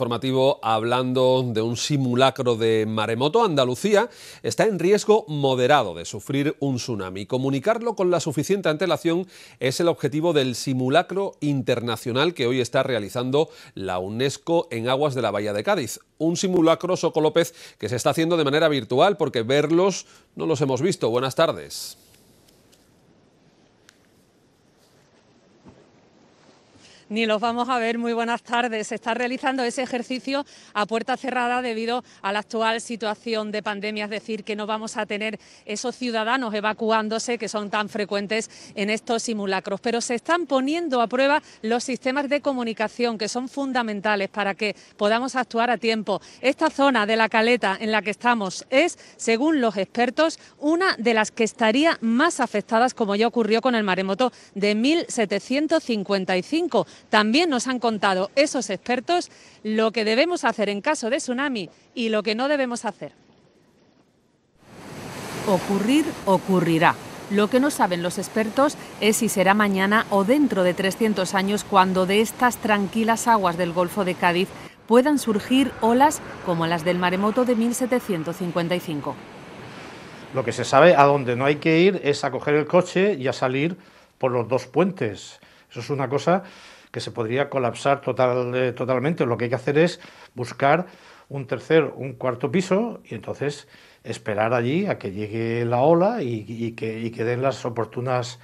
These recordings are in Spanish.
informativo hablando de un simulacro de maremoto, Andalucía está en riesgo moderado de sufrir un tsunami. Comunicarlo con la suficiente antelación es el objetivo del simulacro internacional que hoy está realizando la UNESCO en aguas de la Bahía de Cádiz. Un simulacro, Soco López, que se está haciendo de manera virtual porque verlos no los hemos visto. Buenas tardes. ni los vamos a ver. Muy buenas tardes. Se está realizando ese ejercicio a puerta cerrada debido a la actual situación de pandemia, es decir, que no vamos a tener esos ciudadanos evacuándose que son tan frecuentes en estos simulacros. Pero se están poniendo a prueba los sistemas de comunicación que son fundamentales para que podamos actuar a tiempo. Esta zona de la caleta en la que estamos es, según los expertos, una de las que estaría más afectadas, como ya ocurrió con el maremoto de 1755. También nos han contado esos expertos lo que debemos hacer en caso de tsunami y lo que no debemos hacer. Ocurrir ocurrirá. Lo que no saben los expertos es si será mañana o dentro de 300 años cuando de estas tranquilas aguas del Golfo de Cádiz puedan surgir olas como las del maremoto de 1755. Lo que se sabe a donde no hay que ir es a coger el coche y a salir por los dos puentes. Eso es una cosa que se podría colapsar total, eh, totalmente. Lo que hay que hacer es buscar un tercer, un cuarto piso y entonces esperar allí a que llegue la ola y, que, den las oportunas,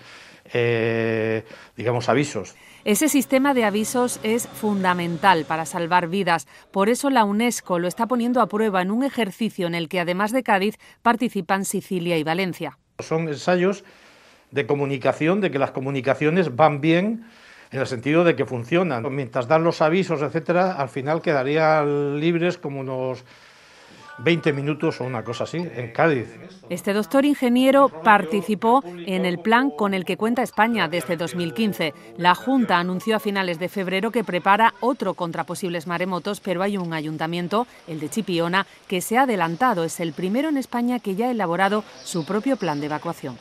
eh, digamos, avisos. Ese sistema de avisos es fundamental para salvar vidas. Por eso la UNESCO lo está poniendo a prueba en un ejercicio en el que, además de Cádiz, participan Sicilia y Valencia. Son ensayos de comunicación, de que las comunicaciones van bien en el sentido de que funcionan. Mientras dan los avisos, etcétera, al final quedarían libres como unos 20 minutos o una cosa así, en Cádiz. Este doctor ingeniero participó en el plan con el que cuenta España desde 2015. La Junta anunció a finales de febrero que prepara otro contra posibles maremotos, pero hay un ayuntamiento, el de Chipiona, que se ha adelantado. Es el primero en España que ya ha elaborado su propio plan de evacuación.